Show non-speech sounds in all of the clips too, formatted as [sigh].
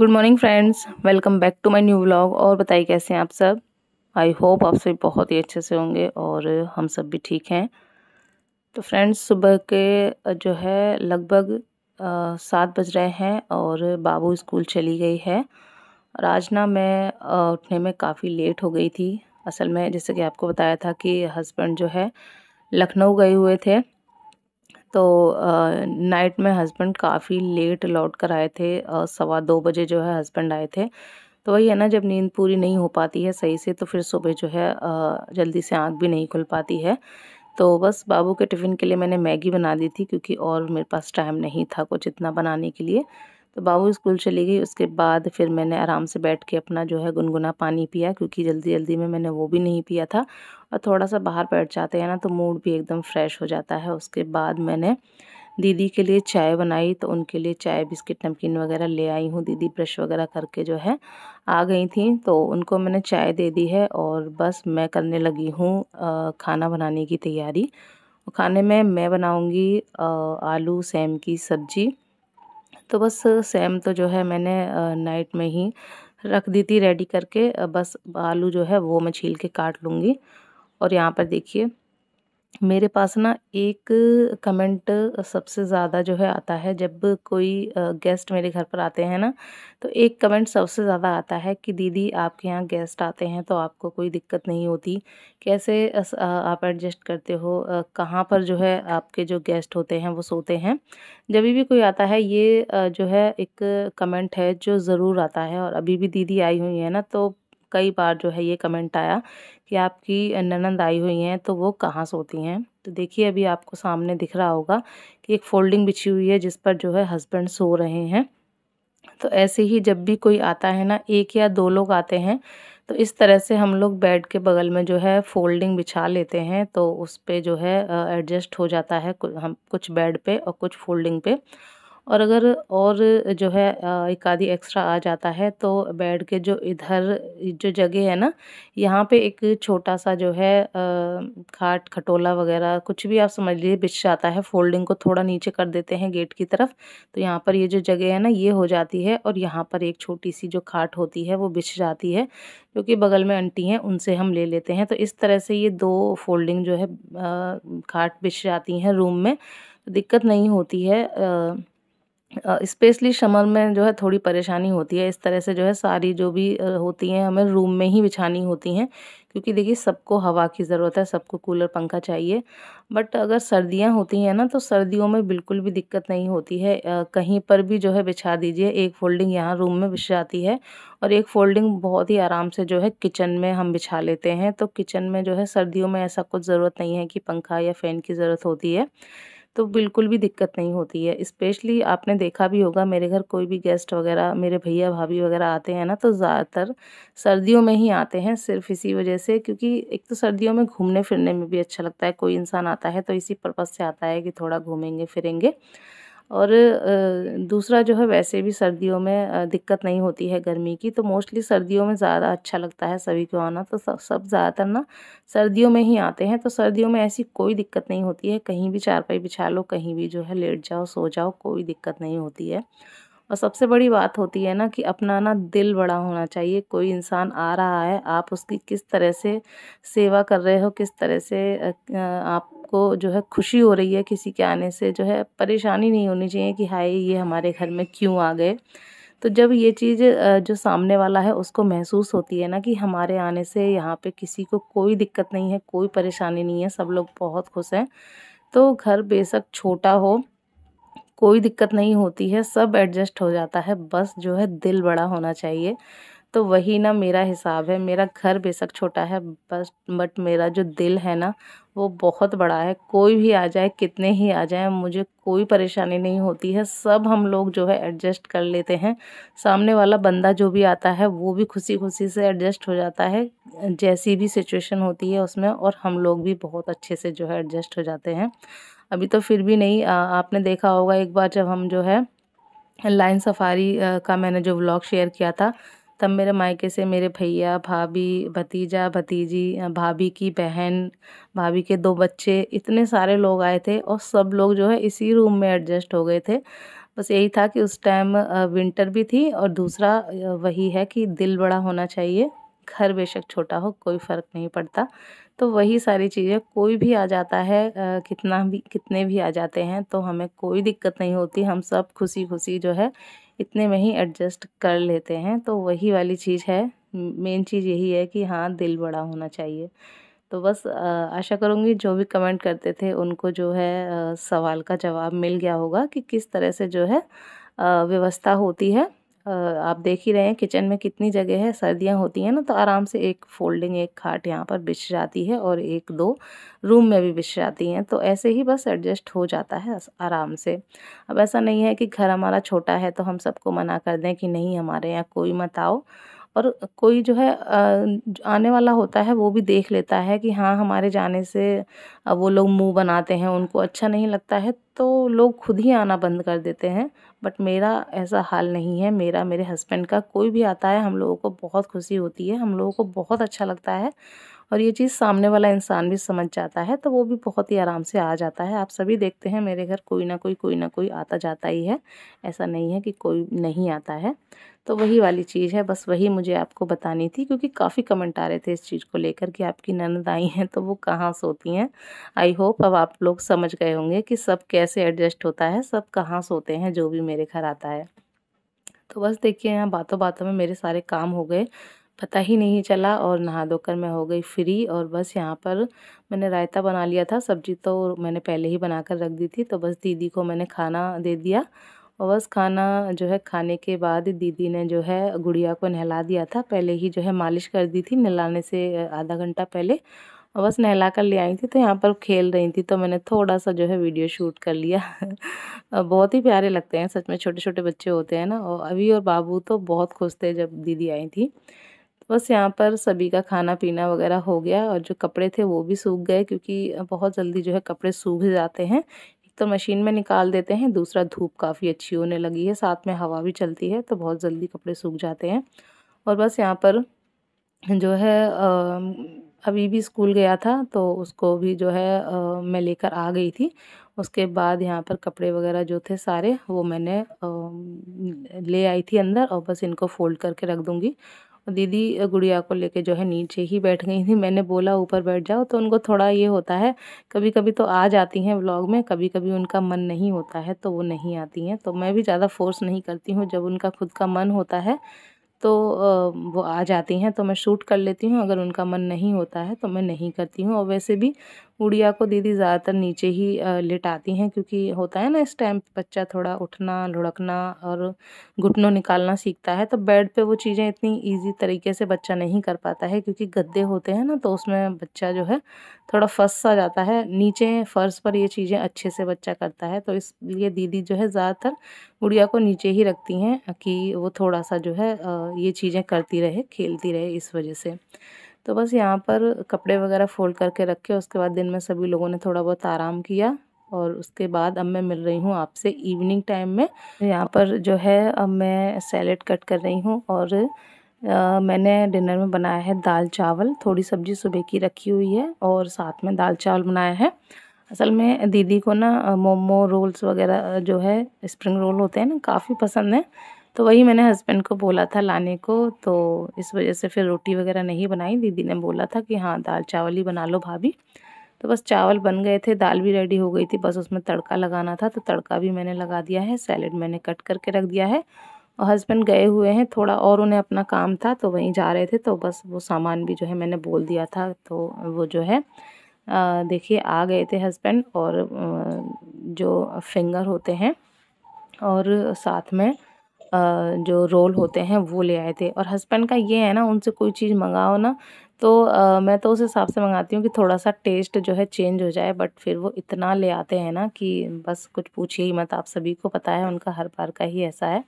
good morning friends welcome back to my new vlog और बताइए कैसे हैं आप सब आई होप आप सभी बहुत ही अच्छे से होंगे और हम सब भी ठीक हैं तो फ्रेंड्स सुबह के जो है लगभग सात बज रहे हैं और बाबू स्कूल चली गई है और आज ना मैं उठने में काफ़ी लेट हो गई थी असल में जैसे कि आपको बताया था कि हस्बैंड जो है लखनऊ गए हुए थे तो नाइट में हस्बैंड काफ़ी लेट लौट कर आए थे सवा दो बजे जो है हस्बैंड आए थे तो वही है ना जब नींद पूरी नहीं हो पाती है सही से तो फिर सुबह जो है जल्दी से आँख भी नहीं खुल पाती है तो बस बाबू के टिफ़िन के लिए मैंने मैगी बना दी थी क्योंकि और मेरे पास टाइम नहीं था कुछ इतना बनाने के लिए तो बाबू स्कूल चली गई उसके बाद फिर मैंने आराम से बैठ के अपना जो है गुनगुना पानी पिया क्योंकि जल्दी जल्दी में मैंने वो भी नहीं पिया था और थोड़ा सा बाहर बैठ जाते हैं ना तो मूड भी एकदम फ्रेश हो जाता है उसके बाद मैंने दीदी के लिए चाय बनाई तो उनके लिए चाय बिस्किट नमकीन वगैरह ले आई हूँ दीदी ब्रश वगैरह करके जो है आ गई थी तो उनको मैंने चाय दे दी है और बस मैं करने लगी हूँ खाना बनाने की तैयारी खाने में मैं बनाऊँगी आलू सेम की सब्ज़ी तो बस सेम तो जो है मैंने नाइट में ही रख दी थी रेडी करके बस आलू जो है वो मैं छील के काट लूँगी और यहाँ पर देखिए मेरे पास ना एक कमेंट सबसे ज़्यादा जो है आता है जब कोई गेस्ट मेरे घर पर आते हैं ना तो एक कमेंट सबसे ज़्यादा आता है कि दीदी आपके यहाँ गेस्ट आते हैं तो आपको कोई दिक्कत नहीं होती कैसे आप एडजस्ट करते हो कहाँ पर जो है आपके जो गेस्ट होते हैं वो सोते हैं जब भी कोई आता है ये जो है एक कमेंट है जो ज़रूर आता है और अभी भी दीदी आई हुई है ना तो कई बार जो है ये कमेंट आया कि आपकी ननंद आई हुई हैं तो वो कहाँ सोती हैं तो देखिए अभी आपको सामने दिख रहा होगा कि एक फोल्डिंग बिछी हुई है जिस पर जो है हस्बैंड सो रहे हैं तो ऐसे ही जब भी कोई आता है ना एक या दो लोग आते हैं तो इस तरह से हम लोग बेड के बगल में जो है फोल्डिंग बिछा लेते हैं तो उस पर जो है एडजस्ट हो जाता है हम कुछ बेड पे और कुछ फोल्डिंग पे और अगर और जो है एक आधी एक्स्ट्रा आ जाता है तो बेड के जो इधर जो जगह है ना यहाँ पे एक छोटा सा जो है खाट खटोला वगैरह कुछ भी आप समझ लीजिए बिछ जाता है फोल्डिंग को थोड़ा नीचे कर देते हैं गेट की तरफ तो यहाँ पर ये जो जगह है ना ये हो जाती है और यहाँ पर एक छोटी सी जो खाट होती है वो बिछ जाती है जो कि बगल में अंटी हैं उनसे हम ले लेते हैं तो इस तरह से ये दो फोल्डिंग जो है खाट बिछ जाती हैं रूम में तो दिक्कत नहीं होती है स्पेशली समर में जो है थोड़ी परेशानी होती है इस तरह से जो है सारी जो भी होती हैं हमें रूम में ही बिछानी होती हैं क्योंकि देखिए सबको हवा की ज़रूरत है सबको कूलर पंखा चाहिए बट अगर सर्दियां होती हैं ना तो सर्दियों में बिल्कुल भी दिक्कत नहीं होती है कहीं पर भी जो है बिछा दीजिए एक फोल्डिंग यहाँ रूम में बिछ जाती है और एक फोल्डिंग बहुत ही आराम से जो है किचन में हम बिछा लेते हैं तो किचन में जो है सर्दियों में ऐसा कुछ ज़रूरत नहीं है कि पंखा या फ़ैन की ज़रूरत होती है तो बिल्कुल भी दिक्कत नहीं होती है स्पेशली आपने देखा भी होगा मेरे घर कोई भी गेस्ट वगैरह मेरे भैया भाभी वगैरह आते हैं ना तो ज़्यादातर सर्दियों में ही आते हैं सिर्फ इसी वजह से क्योंकि एक तो सर्दियों में घूमने फिरने में भी अच्छा लगता है कोई इंसान आता है तो इसी पर्पज़ से आता है कि थोड़ा घूमेंगे फिरेंगे और दूसरा जो है वैसे भी सर्दियों में दिक्कत नहीं होती है गर्मी की तो मोस्टली सर्दियों में ज़्यादा अच्छा लगता है सभी को आना तो सब ज़्यादातर ना सर्दियों में ही आते हैं तो सर्दियों में ऐसी कोई दिक्कत नहीं होती है कहीं भी चारपाई बिछा लो कहीं भी जो है लेट जाओ सो जाओ कोई दिक्कत नहीं होती है और सबसे बड़ी बात होती है ना कि अपना ना दिल बड़ा होना चाहिए कोई इंसान आ रहा है आप उसकी किस तरह से सेवा कर रहे हो किस तरह से आप आपको जो है खुशी हो रही है किसी के आने से जो है परेशानी नहीं होनी चाहिए कि हाय ये हमारे घर में क्यों आ गए तो जब ये चीज़ जो सामने वाला है उसको महसूस होती है ना कि हमारे आने से यहाँ पे किसी को कोई दिक्कत नहीं है कोई परेशानी नहीं है सब लोग बहुत खुश हैं तो घर बेशक छोटा हो कोई दिक्कत नहीं होती है सब एडजस्ट हो जाता है बस जो है दिल बड़ा होना चाहिए तो वही ना मेरा हिसाब है मेरा घर बेशक छोटा है बस बट मेरा जो दिल है ना वो बहुत बड़ा है कोई भी आ जाए कितने ही आ जाए मुझे कोई परेशानी नहीं होती है सब हम लोग जो है एडजस्ट कर लेते हैं सामने वाला बंदा जो भी आता है वो भी खुशी खुशी से एडजस्ट हो जाता है जैसी भी सिचुएशन होती है उसमें और हम लोग भी बहुत अच्छे से जो है एडजस्ट हो जाते हैं अभी तो फिर भी नहीं आ, आपने देखा होगा एक बार जब हम जो है लाइन सफारी का मैंने जो व्लॉग शेयर किया था तब मेरे मायके से मेरे भैया भाभी भतीजा भतीजी भाभी की बहन भाभी के दो बच्चे इतने सारे लोग आए थे और सब लोग जो है इसी रूम में एडजस्ट हो गए थे बस यही था कि उस टाइम विंटर भी थी और दूसरा वही है कि दिल बड़ा होना चाहिए घर बेशक छोटा हो कोई फ़र्क नहीं पड़ता तो वही सारी चीज़ें कोई भी आ जाता है कितना भी कितने भी आ जाते हैं तो हमें कोई दिक्कत नहीं होती हम सब खुशी खुशी जो है इतने में ही एडजस्ट कर लेते हैं तो वही वाली चीज़ है मेन चीज़ यही है कि हाँ दिल बड़ा होना चाहिए तो बस आशा करूँगी जो भी कमेंट करते थे उनको जो है सवाल का जवाब मिल गया होगा कि किस तरह से जो है व्यवस्था होती है आप देख ही रहे हैं किचन में कितनी जगह है सर्दियां होती हैं ना तो आराम से एक फोल्डिंग एक खाट यहाँ पर बिछ जाती है और एक दो रूम में भी बिछ जाती हैं तो ऐसे ही बस एडजस्ट हो जाता है आराम से अब ऐसा नहीं है कि घर हमारा छोटा है तो हम सबको मना कर दें कि नहीं हमारे यहाँ कोई मत आओ और कोई जो है आने वाला होता है वो भी देख लेता है कि हाँ हमारे जाने से वो लोग मुंह बनाते हैं उनको अच्छा नहीं लगता है तो लोग खुद ही आना बंद कर देते हैं बट मेरा ऐसा हाल नहीं है मेरा मेरे हस्बैंड का कोई भी आता है हम लोगों को बहुत खुशी होती है हम लोगों को बहुत अच्छा लगता है और ये चीज़ सामने वाला इंसान भी समझ जाता है तो वो भी बहुत ही आराम से आ जाता है आप सभी देखते हैं मेरे घर कोई ना कोई कोई ना कोई आता जाता ही है ऐसा नहीं है कि कोई नहीं आता है तो वही वाली चीज़ है बस वही मुझे आपको बतानी थी क्योंकि काफ़ी कमेंट आ रहे थे इस चीज़ को लेकर कि आपकी ननद आई हैं तो वो कहाँ सोती हैं आई होप अब आप लोग समझ गए होंगे कि सब कैसे एडजस्ट होता है सब कहाँ सोते हैं जो भी मेरे घर आता है तो बस देखिए यहाँ बातों बातों में मेरे सारे काम हो गए पता ही नहीं चला और नहा धोकर मैं हो गई फ्री और बस यहाँ पर मैंने रायता बना लिया था सब्जी तो मैंने पहले ही बनाकर रख दी थी तो बस दीदी को मैंने खाना दे दिया और बस खाना जो है खाने के बाद दीदी ने जो है गुड़िया को नहला दिया था पहले ही जो है मालिश कर दी थी नहलाने से आधा घंटा पहले और बस नहला कर ले आई थी तो यहाँ पर खेल रही थी तो मैंने थोड़ा सा जो है वीडियो शूट कर लिया [laughs] बहुत ही प्यारे लगते हैं सच में छोटे छोटे बच्चे होते हैं ना और अभी और बाबू तो बहुत खुश थे जब दीदी आई थी बस यहाँ पर सभी का खाना पीना वगैरह हो गया और जो कपड़े थे वो भी सूख गए क्योंकि बहुत जल्दी जो है कपड़े सूख जाते हैं एक तो मशीन में निकाल देते हैं दूसरा धूप काफ़ी अच्छी होने लगी है साथ में हवा भी चलती है तो बहुत जल्दी कपड़े सूख जाते हैं और बस यहाँ पर जो है अभी भी स्कूल गया था तो उसको भी जो है आ, मैं लेकर आ गई थी उसके बाद यहाँ पर कपड़े वगैरह जो थे सारे वो मैंने आ, ले आई थी अंदर और बस इनको फोल्ड करके रख दूँगी दीदी गुड़िया को लेके जो है नीचे ही बैठ गई थी मैंने बोला ऊपर बैठ जाओ तो उनको थोड़ा ये होता है कभी कभी तो आ जाती हैं व्लॉग में कभी कभी उनका मन नहीं होता है तो वो नहीं आती हैं तो मैं भी ज़्यादा फोर्स नहीं करती हूँ जब उनका खुद का मन होता है तो वो आ जाती हैं तो मैं शूट कर लेती हूँ अगर उनका मन नहीं होता है तो मैं नहीं करती हूँ और वैसे भी गुड़िया को दीदी ज़्यादातर नीचे ही लिटाती हैं क्योंकि होता है ना इस टाइम बच्चा थोड़ा उठना लुढ़कना और घुटनों निकालना सीखता है तो बेड पे वो चीज़ें इतनी इजी तरीके से बच्चा नहीं कर पाता है क्योंकि गद्दे होते हैं ना तो उसमें बच्चा जो है थोड़ा फंस सा जाता है नीचे फ़र्श पर ये चीज़ें अच्छे से बच्चा करता है तो इसलिए दीदी जो है ज़्यादातर गुड़िया को नीचे ही रखती हैं कि वो थोड़ा सा जो है ये चीज़ें करती रहे खेलती रहे इस वजह से तो बस यहाँ पर कपड़े वगैरह फोल्ड करके रखे उसके बाद दिन में सभी लोगों ने थोड़ा बहुत आराम किया और उसके बाद अब मैं मिल रही हूँ आपसे इवनिंग टाइम में तो यहाँ पर जो है अब मैं सैलेड कट कर रही हूँ और आ, मैंने डिनर में बनाया है दाल चावल थोड़ी सब्जी सुबह की रखी हुई है और साथ में दाल चावल बनाया है असल में दीदी को ना मोमो रोल्स वगैरह जो है स्प्रिंग रोल होते हैं ना काफ़ी पसंद है तो वही मैंने हस्बैंड को बोला था लाने को तो इस वजह से फिर रोटी वगैरह नहीं बनाई दीदी ने बोला था कि हाँ दाल चावल ही बना लो भाभी तो बस चावल बन गए थे दाल भी रेडी हो गई थी बस उसमें तड़का लगाना था तो तड़का भी मैंने लगा दिया है सैलड मैंने कट करके रख दिया है और हस्बैंड गए हुए हैं थोड़ा और उन्हें अपना काम था तो वहीं जा रहे थे तो बस वो सामान भी जो है मैंने बोल दिया था तो वो जो है देखिए आ गए थे हस्बैंड और जो फिंगर होते हैं और साथ में जो रोल होते हैं वो ले आए थे और हस्बैंड का ये है ना उनसे कोई चीज़ मंगाओ ना तो मैं तो उस हिसाब से मंगाती हूँ कि थोड़ा सा टेस्ट जो है चेंज हो जाए बट फिर वो इतना ले आते हैं ना कि बस कुछ पूछिए ही मत आप सभी को पता है उनका हर बार का ही ऐसा है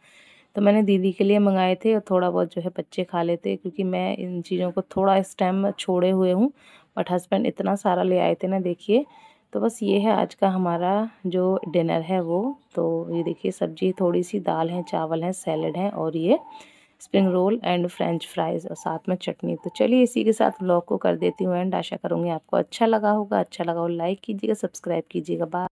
तो मैंने दीदी के लिए मंगाए थे और थोड़ा बहुत जो है बच्चे खा लेते क्योंकि मैं इन चीज़ों को थोड़ा इस टाइम छोड़े हुए हूँ बट हस्बैंड इतना सारा ले आए थे ना देखिए तो बस ये है आज का हमारा जो डिनर है वो तो ये देखिए सब्जी थोड़ी सी दाल है चावल है सैलड है और ये spring roll and french fries और साथ में चटनी तो चलिए इसी के साथ ब्लॉग को कर देती हूँ एंड आशा करूँगी आपको अच्छा लगा होगा अच्छा लगा हो लाइक कीजिएगा सब्सक्राइब कीजिएगा बाय